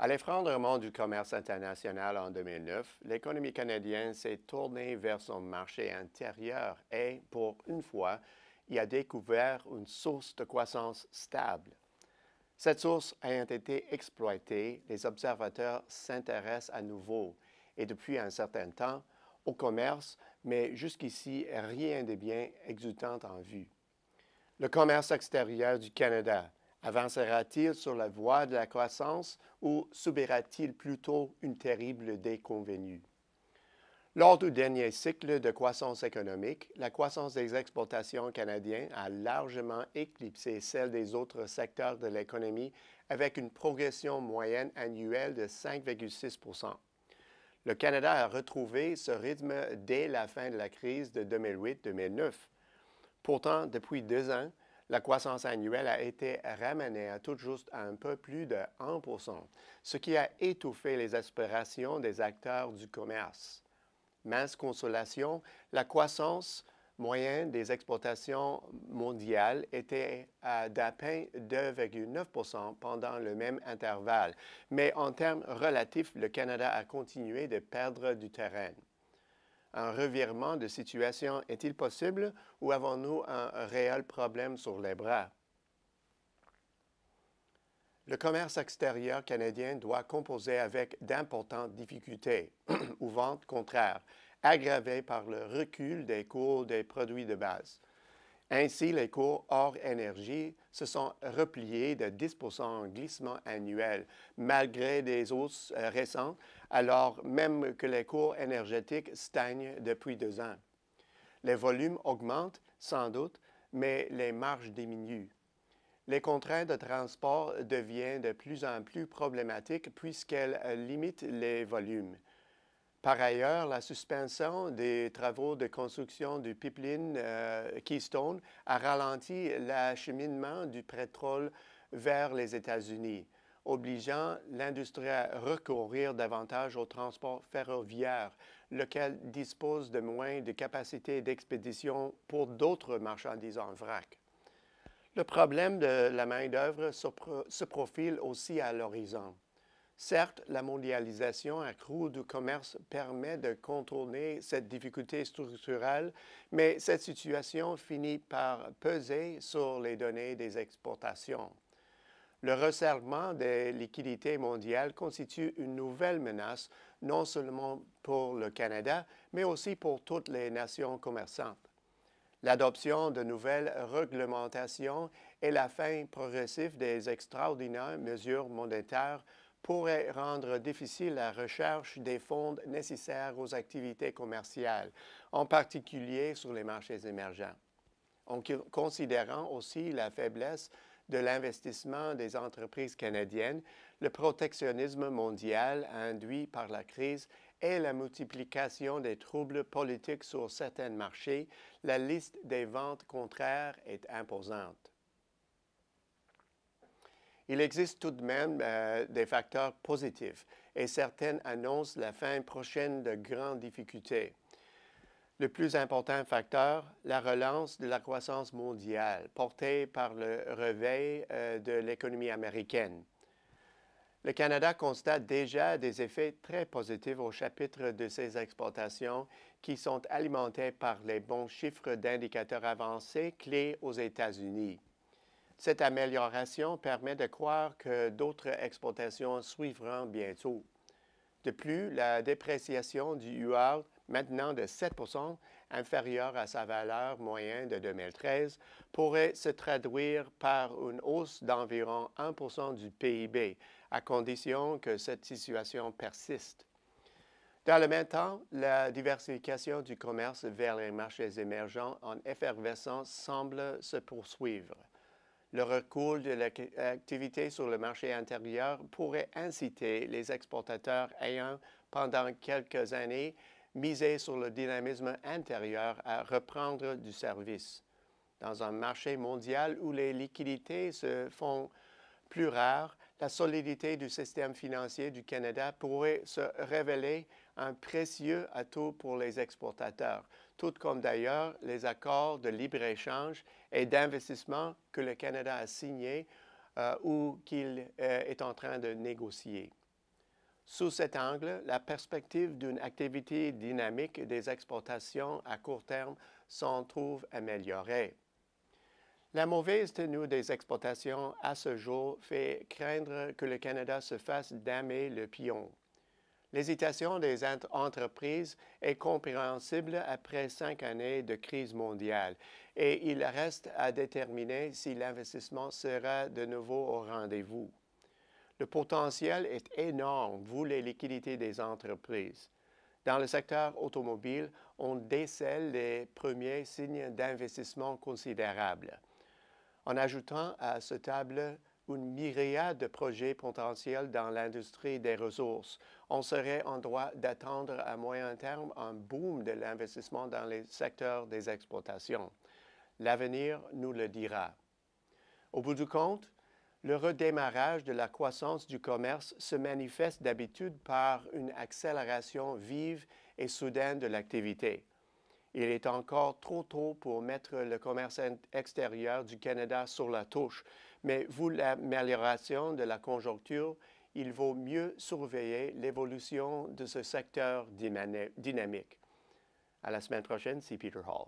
À l'effondrement du commerce international en 2009, l'économie canadienne s'est tournée vers son marché intérieur et, pour une fois, y a découvert une source de croissance stable. Cette source ayant été exploitée, les observateurs s'intéressent à nouveau et depuis un certain temps au commerce, mais jusqu'ici rien de bien exultant en vue. Le commerce extérieur du Canada Avancera-t-il sur la voie de la croissance ou subira-t-il plutôt une terrible déconvenue? Lors du dernier cycle de croissance économique, la croissance des exportations canadiennes a largement éclipsé celle des autres secteurs de l'économie avec une progression moyenne annuelle de 5,6 Le Canada a retrouvé ce rythme dès la fin de la crise de 2008-2009. Pourtant, depuis deux ans, la croissance annuelle a été ramenée à tout juste un peu plus de 1 ce qui a étouffé les aspirations des acteurs du commerce. Mince consolation, la croissance moyenne des exportations mondiales était d'à peine 2,9 pendant le même intervalle, mais en termes relatifs, le Canada a continué de perdre du terrain un revirement de situation est-il possible ou avons-nous un réel problème sur les bras? Le commerce extérieur canadien doit composer avec d'importantes difficultés ou ventes contraires, aggravées par le recul des cours des produits de base. Ainsi, les cours hors énergie se sont repliés de 10 en glissement annuel, malgré des hausses euh, récentes alors même que les cours énergétiques stagnent depuis deux ans. Les volumes augmentent, sans doute, mais les marges diminuent. Les contraintes de transport deviennent de plus en plus problématiques puisqu'elles euh, limitent les volumes. Par ailleurs, la suspension des travaux de construction du pipeline euh, Keystone a ralenti l'acheminement du pétrole vers les États-Unis obligeant l'industrie à recourir davantage au transport ferroviaire, lequel dispose de moins de capacités d'expédition pour d'autres marchandises en vrac. Le problème de la main-d'œuvre se, se profile aussi à l'horizon. Certes, la mondialisation accrue du commerce permet de contourner cette difficulté structurelle, mais cette situation finit par peser sur les données des exportations. Le resserrement des liquidités mondiales constitue une nouvelle menace non seulement pour le Canada, mais aussi pour toutes les nations commerçantes. L'adoption de nouvelles réglementations et la fin progressive des extraordinaires mesures monétaires pourraient rendre difficile la recherche des fonds nécessaires aux activités commerciales, en particulier sur les marchés émergents en considérant aussi la faiblesse de l'investissement des entreprises canadiennes, le protectionnisme mondial induit par la crise et la multiplication des troubles politiques sur certains marchés, la liste des ventes contraires est imposante. Il existe tout de même euh, des facteurs positifs et certaines annoncent la fin prochaine de grandes difficultés le plus important facteur, la relance de la croissance mondiale, portée par le réveil euh, de l'économie américaine. Le Canada constate déjà des effets très positifs au chapitre de ses exportations qui sont alimentés par les bons chiffres d'indicateurs avancés clés aux États-Unis. Cette amélioration permet de croire que d'autres exportations suivront bientôt. De plus, la dépréciation du UART, maintenant de 7 inférieur à sa valeur moyenne de 2013, pourrait se traduire par une hausse d'environ 1 du PIB, à condition que cette situation persiste. Dans le même temps, la diversification du commerce vers les marchés émergents en effervescence semble se poursuivre. Le recul de l'activité sur le marché intérieur pourrait inciter les exportateurs ayant, pendant quelques années, miser sur le dynamisme intérieur à reprendre du service. Dans un marché mondial où les liquidités se font plus rares, la solidité du système financier du Canada pourrait se révéler un précieux atout pour les exportateurs, tout comme d'ailleurs les accords de libre-échange et d'investissement que le Canada a signés euh, ou qu'il euh, est en train de négocier. Sous cet angle, la perspective d'une activité dynamique des exportations à court terme s'en trouve améliorée. La mauvaise tenue des exportations à ce jour fait craindre que le Canada se fasse damer le pion. L'hésitation des entreprises est compréhensible après cinq années de crise mondiale et il reste à déterminer si l'investissement sera de nouveau au rendez-vous. Le potentiel est énorme, vous les liquidités des entreprises. Dans le secteur automobile, on décèle les premiers signes d'investissement considérables. En ajoutant à ce table une myriade de projets potentiels dans l'industrie des ressources, on serait en droit d'attendre à moyen terme un boom de l'investissement dans les secteurs des exportations. L'avenir nous le dira. Au bout du compte, le redémarrage de la croissance du commerce se manifeste d'habitude par une accélération vive et soudaine de l'activité. Il est encore trop tôt pour mettre le commerce extérieur du Canada sur la touche, mais vu l'amélioration de la conjoncture, il vaut mieux surveiller l'évolution de ce secteur dynamique. À la semaine prochaine, c'est Peter Hall.